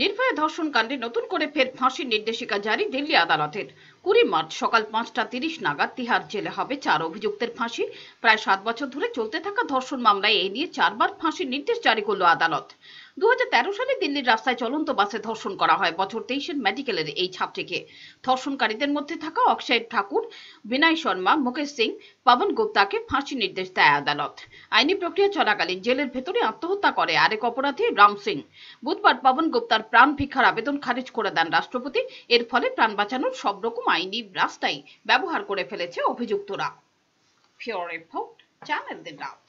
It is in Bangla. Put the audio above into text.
নির্ভয়া ধর্ষণ কাণ্ডে নতুন করে ফের ফাঁসির নির্দেশিকা জারি দিল্লি আদালতের কুড়ি মার্চ সকাল পাঁচটা তিরিশ নাগাদ তিহার জেলে হবে চার অভিযুক্তের ফাঁসি প্রায় সাত বছর ধরে চলতে থাকা ধর্ষণ মামলায় এ নিয়ে চারবার ফাঁসির নির্দেশ জারি করল আদালত দু সালে দিল্লির রাস্তায় চলন্ত বাসে ধর্ষণ করা হয় বছর তেইশের মেডিকেলের এই ছাত্রীকে ধর্ষণকারীদের মধ্যে থাকা অক্ষয় ঠাকুর বিনয় শর্মা মুকেশ সিং পবন গুপ্তাকে ফাঁসি নির্দেশ দেয় আদালত আইনি প্রক্রিয়া চলাকালীন জেলের ভেতরে আত্মহত্যা করে আরেক অপরাধী রাম সিং বুধবার পবন গুপ্তার প্রাণ ভিক্ষার আবেদন খারিজ করে দেন রাষ্ট্রপতি এর ফলে প্রাণ বাঁচানোর সব রকম আইনি রাস্তাই ব্যবহার করে ফেলেছে অভিযুক্তরা ফিওর রিপোর্ট চ্যানেল দিন রাত